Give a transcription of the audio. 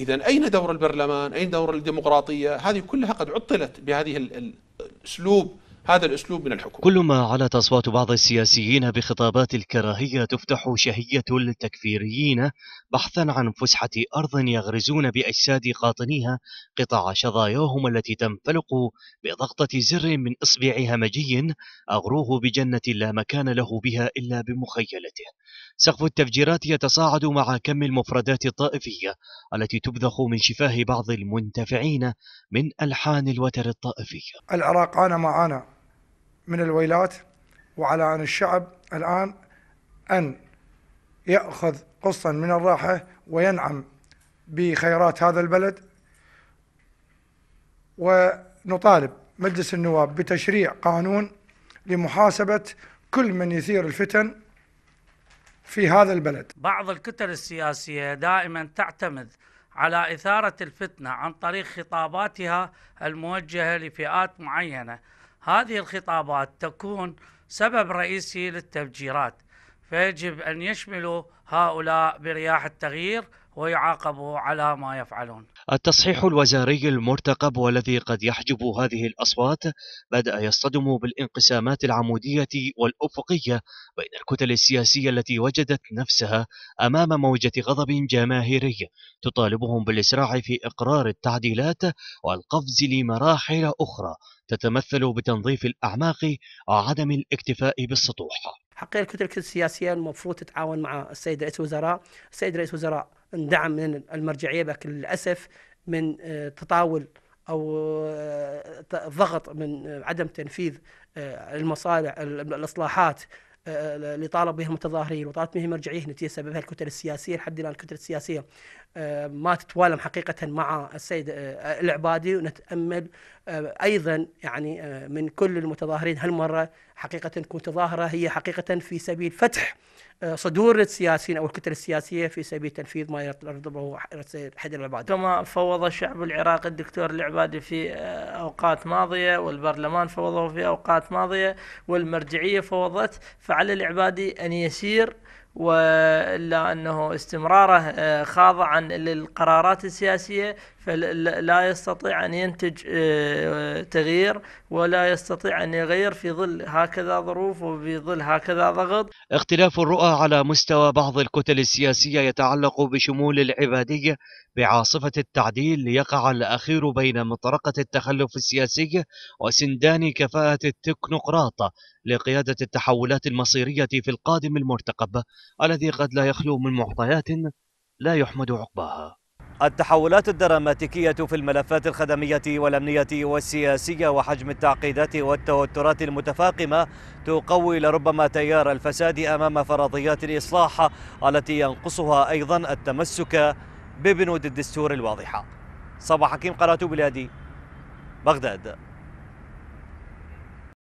إذا أين دور البرلمان أين دور الديمقراطية هذه كلها قد عطلت بهذه الأسلوب هذا الأسلوب من الحكومة كل ما علت أصوات بعض السياسيين بخطابات الكراهية تفتح شهية التكفيريين بحثا عن فسحة أرض يغرزون بأجساد قاطنيها قطع شظاياهم التي تنفلق بضغطة زر من إصبع همجي أغروه بجنة لا مكان له بها إلا بمخيلته سقف التفجيرات يتصاعد مع كم المفردات الطائفية التي تبذخ من شفاه بعض المنتفعين من ألحان الوتر الطائفي العراق أنا ما أنا من الويلات وعلى أن الشعب الآن أن يأخذ قسطا من الراحة وينعم بخيرات هذا البلد ونطالب مجلس النواب بتشريع قانون لمحاسبة كل من يثير الفتن في هذا البلد بعض الكتل السياسية دائما تعتمد على إثارة الفتنة عن طريق خطاباتها الموجهة لفئات معينة هذه الخطابات تكون سبب رئيسي للتفجيرات فيجب أن يشملوا هؤلاء برياح التغيير ويعاقبوا على ما يفعلون التصحيح الوزاري المرتقب والذي قد يحجب هذه الأصوات بدأ يصطدم بالانقسامات العمودية والأفقية بين الكتل السياسية التي وجدت نفسها أمام موجة غضب جماهيري تطالبهم بالإسراع في إقرار التعديلات والقفز لمراحل أخرى تتمثل بتنظيف الأعماق وعدم الاكتفاء بالسطوح حقيقه الكتل السياسيه المفروض تتعاون مع السيد رئيس الوزراء، السيد رئيس الوزراء اندعم من المرجعيه لكن للاسف من آه، تطاول او آه، ضغط من آه، عدم تنفيذ المصالح الاصلاحات اللي طالب بها المتظاهرين وطالب بها المرجعيه نتيجه سببها الكتل السياسيه لحد الان الكتل السياسيه آه، ما تتوالم حقيقه مع السيد آه، العبادي ونتامل آه، ايضا يعني من كل المتظاهرين هالمره حقيقه تكون تظاهره هي حقيقه في سبيل فتح صدور السياسيين او الكتل السياسيه في سبيل تنفيذ ما يطلبه السيد حيدر العبادي. كما فوض الشعب العراقي الدكتور العبادي في اوقات ماضيه والبرلمان فوضه في اوقات ماضيه والمرجعيه فوضت فعلى العبادي ان يسير ولا انه استمراره آه، خاضعا للقرارات السياسيه فلا يستطيع أن ينتج آه، تغيير ولا يستطيع أن يغير في ظل هكذا ظروف وفي ظل هكذا ضغط اختلاف الرؤى على مستوى بعض الكتل السياسية يتعلق بشمول العبادية بعاصفة التعديل ليقع الأخير بين مطرقة التخلف السياسي وسندان كفاءة التكنوقراطة لقيادة التحولات المصيرية في القادم المرتقب الذي قد لا يخلو من معطيات لا يحمد عقباها التحولات الدراماتيكية في الملفات الخدمية والأمنية والسياسية وحجم التعقيدات والتوترات المتفاقمة تقوي لربما تيار الفساد أمام فرضيات الإصلاح التي ينقصها أيضا التمسك ببنود الدستور الواضحة صباح حكيم قناة بلادي بغداد